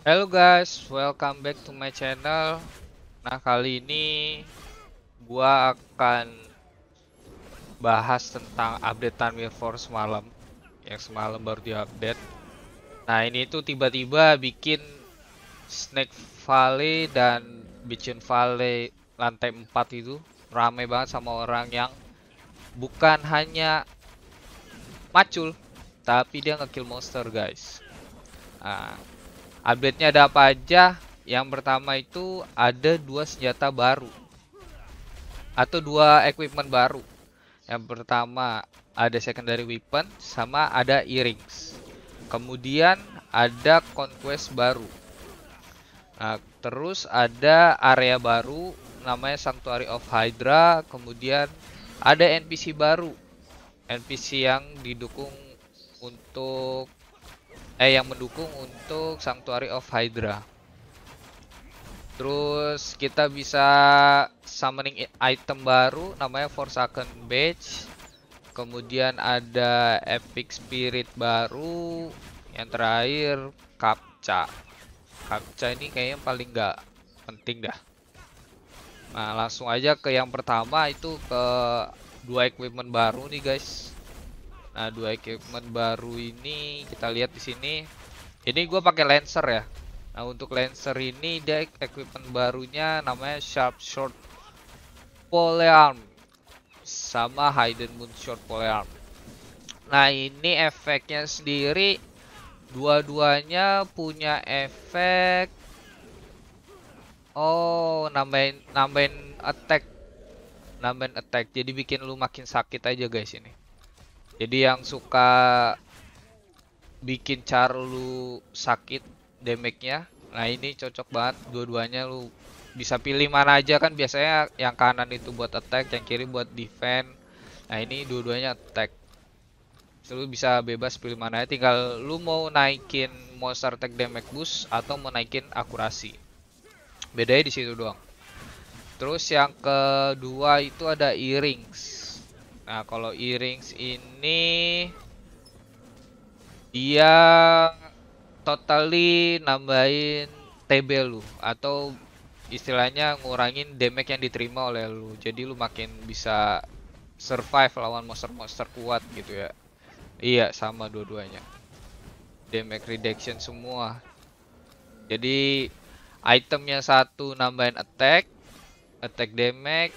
Hello guys, welcome back to my channel. Nah, kali ini gua akan bahas tentang updatean force semalam yang semalam baru diupdate. Nah, ini tuh tiba-tiba bikin Snake Valley dan Bichen Valley lantai 4 itu rame banget sama orang yang bukan hanya macul, tapi dia ngekill monster, guys. Nah, update-nya ada apa aja yang pertama itu ada dua senjata baru atau dua equipment baru yang pertama ada secondary weapon sama ada earrings kemudian ada conquest baru nah, terus ada area baru namanya sanctuary of hydra kemudian ada NPC baru NPC yang didukung untuk eh yang mendukung untuk Sanctuary of Hydra. Terus kita bisa summoning item baru namanya Forsaken Badge. Kemudian ada Epic Spirit baru. Yang terakhir Kapca. Kapca ini kayaknya paling nggak penting dah. Nah langsung aja ke yang pertama itu ke dua equipment baru nih guys Nah, dua equipment baru ini kita lihat di sini. Ini gue pakai Lancer ya. Nah, untuk Lancer ini dia equipment barunya namanya Sharp Short Polearm sama Hidden Moon Short Polearm. Nah, ini efeknya sendiri dua-duanya punya efek Oh, nambahin nambahin attack. Nambahin attack. Jadi bikin lu makin sakit aja guys ini jadi yang suka bikin char lu sakit damage-nya nah ini cocok banget dua-duanya lu bisa pilih mana aja kan biasanya yang kanan itu buat attack yang kiri buat defense nah ini dua-duanya attack lu bisa bebas pilih mana ya tinggal lu mau naikin monster attack damage boost atau mau naikin akurasi bedanya di situ doang terus yang kedua itu ada earrings Nah, kalau earrings ini dia totally nambahin TB lu atau istilahnya ngurangin damage yang diterima oleh lu. Jadi lu makin bisa survive lawan monster-monster kuat gitu ya. Iya, sama dua-duanya. Damage reduction semua. Jadi itemnya satu nambahin attack, attack damage,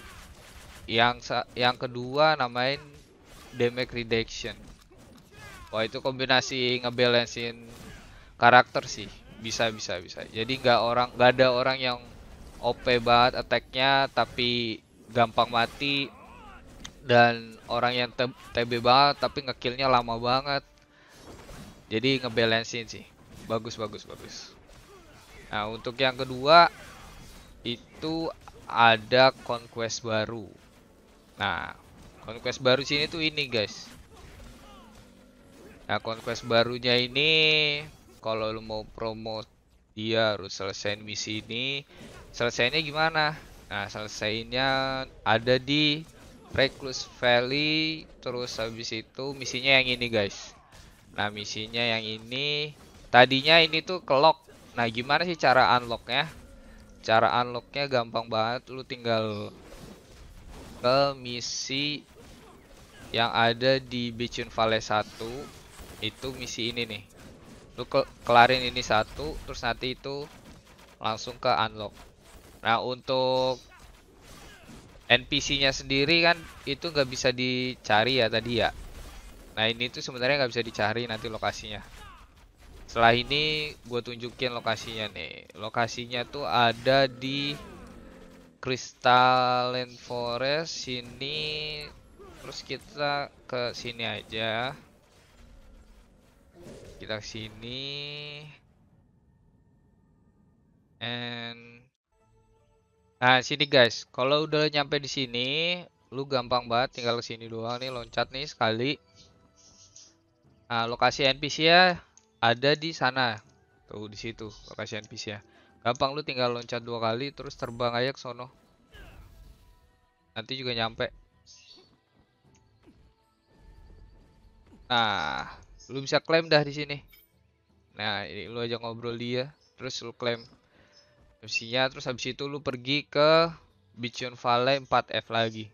yang yang kedua namain damage reduction wah itu kombinasi ngebalancein karakter sih bisa bisa bisa jadi nggak orang nggak ada orang yang OP banget attacknya tapi gampang mati dan orang yang TB banget tapi ngekillnya lama banget jadi ngebalancein sih bagus bagus bagus nah untuk yang kedua itu ada conquest baru Nah, conquest baru sini tuh ini, guys. Nah, conquest barunya ini kalau lu mau promo dia harus selesai misi ini. Selesainya gimana? Nah, selesainya ada di Recluse Valley terus habis itu misinya yang ini, guys. Nah, misinya yang ini tadinya ini tuh kelok. Nah, gimana sih cara unlocknya? Cara unlocknya gampang banget, lu tinggal ke misi yang ada di Bichun Vale 1 itu misi ini nih lu ke kelarin ini satu terus nanti itu langsung ke unlock nah untuk NPC nya sendiri kan itu nggak bisa dicari ya tadi ya nah ini tuh sebenarnya nggak bisa dicari nanti lokasinya setelah ini gue tunjukin lokasinya nih lokasinya tuh ada di Crystalline Forest sini terus kita ke sini aja kita ke sini and nah sini guys kalau udah nyampe di sini lu gampang banget tinggal ke sini doang nih loncat nih sekali nah lokasi NPC ya ada di sana tuh di situ lokasi NPC ya Gampang lu tinggal loncat dua kali terus terbang aja ke sono. Nanti juga nyampe. Nah, lu bisa klaim dah di sini. Nah, ini lu aja ngobrol dia, terus lu klaim misinya, terus habis itu lu pergi ke Bichon Valley 4F lagi.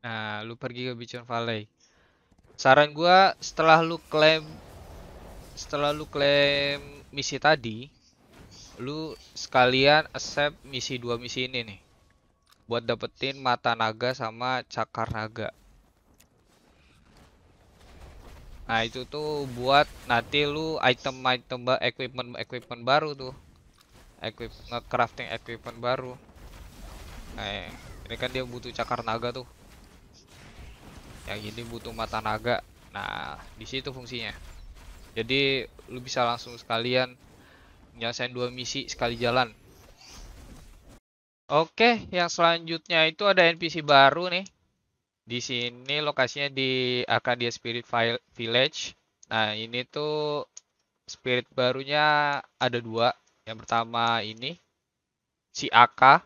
Nah, lu pergi ke Bichon Valley. Saran gua setelah lu klaim setelah lu klaim misi tadi, lu sekalian accept misi dua misi ini nih. Buat dapetin mata naga sama cakar naga. Nah, itu tuh buat nanti lu item-item equipment equipment baru tuh. Equip crafting equipment baru. Nah, ini kan dia butuh cakar naga tuh. Yang ini butuh mata naga. Nah, di situ fungsinya. Jadi lu bisa langsung sekalian nyelesain dua misi sekali jalan. Oke, yang selanjutnya itu ada NPC baru nih. Di sini lokasinya di Arcadia Spirit Village. Nah, ini tuh spirit barunya ada dua. Yang pertama ini si Aka,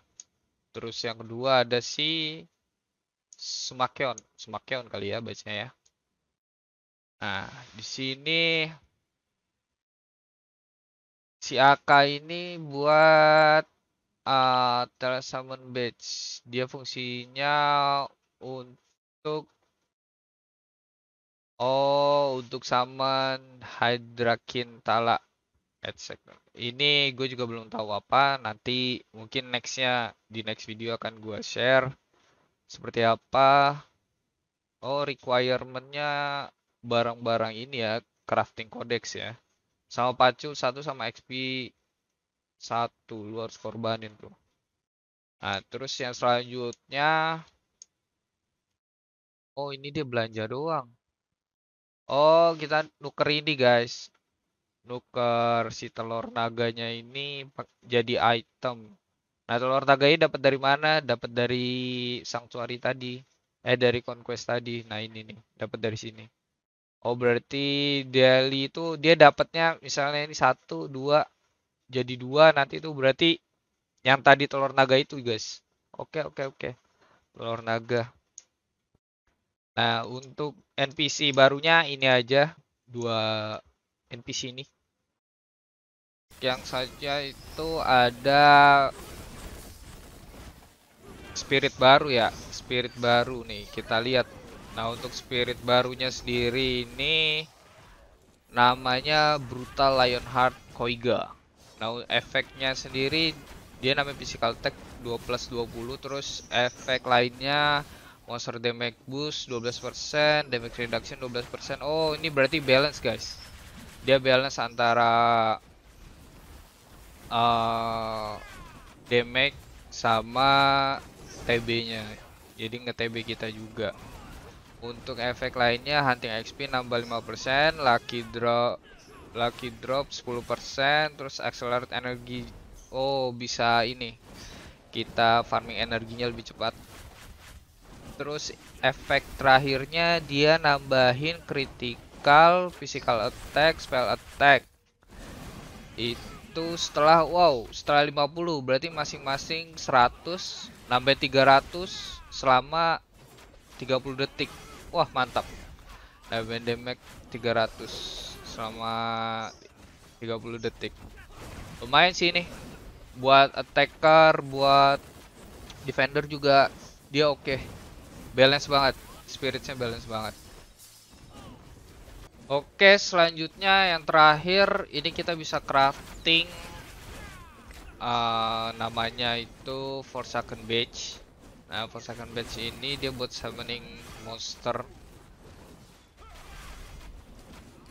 terus yang kedua ada si Sumakeon. Sumakeon kali ya bacanya ya. Nah, di sini si AK ini buat uh, eh, telesummon badge. Dia fungsinya untuk oh untuk summon Hydrakin Tala. Ini gue juga belum tahu apa. Nanti mungkin nextnya di next video akan gue share seperti apa. Oh requirementnya barang-barang ini ya, crafting codex ya. Sama pacul satu sama XP satu lu harus korbanin tuh. Nah, terus yang selanjutnya Oh, ini dia belanja doang. Oh, kita nuker ini, guys. Nuker si telur naganya ini jadi item. Nah, telur naganya dapat dari mana? Dapat dari sanctuary tadi. Eh, dari conquest tadi. Nah, ini nih, dapat dari sini. Oh berarti daily itu dia dapatnya misalnya ini satu dua jadi dua nanti itu berarti yang tadi telur naga itu guys. Oke oke oke telur naga. Nah untuk NPC barunya ini aja dua NPC ini. Yang saja itu ada spirit baru ya spirit baru nih kita lihat Nah, untuk spirit barunya sendiri ini namanya Brutal Lionheart Koiga. Nah, efeknya sendiri dia namanya physical attack 2 plus 20 terus efek lainnya monster damage boost 12% damage reduction 12% oh ini berarti balance guys dia balance antara uh, damage sama TB nya jadi nge-TB kita juga untuk efek lainnya hunting XP nambah 5%, lucky drop, lucky drop 10%, terus accelerate energi. Oh, bisa ini. Kita farming energinya lebih cepat. Terus efek terakhirnya dia nambahin critical, physical attack, spell attack. Itu setelah wow, setelah 50 berarti masing-masing 100 nambah 300 selama 30 detik Wah, mantap. Damage damage 300 selama 30 detik. Lumayan sih ini. Buat attacker, buat defender juga dia oke. Okay. Balance banget. Spiritnya balance banget. Oke, selanjutnya yang terakhir ini kita bisa crafting uh, namanya itu Forsaken Beach Nah, perusakan batch ini dia buat summoning monster.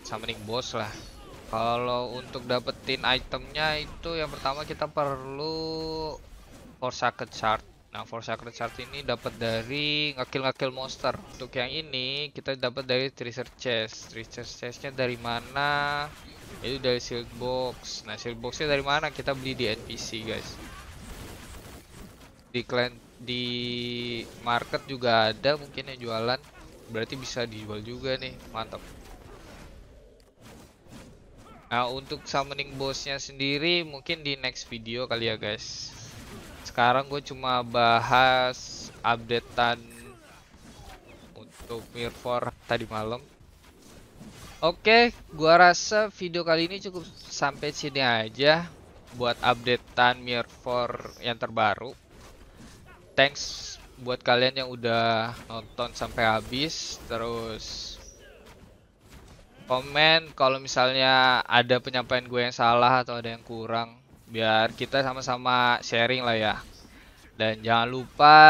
Summoning boss lah. Kalau untuk dapetin itemnya itu yang pertama kita perlu for sacred Shard. Nah, for sacred Shard ini dapat dari ngakil-ngakil monster. Untuk yang ini kita dapat dari Treasure Chest. Treasure Chestnya dari mana? Itu dari Shield Box. Nah, Shield Boxnya dari mana? Kita beli di NPC, guys. Di Clan di market juga ada mungkin yang jualan berarti bisa dijual juga nih mantap nah untuk summoning bossnya sendiri mungkin di next video kali ya guys sekarang gue cuma bahas updatean untuk mirror tadi malam Oke, gua rasa video kali ini cukup sampai sini aja buat updatean Mirror yang terbaru thanks buat kalian yang udah nonton sampai habis terus komen kalau misalnya ada penyampaian gue yang salah atau ada yang kurang biar kita sama-sama sharing lah ya dan jangan lupa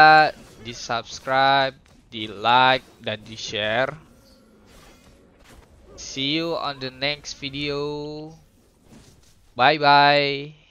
di subscribe di like dan di share see you on the next video bye bye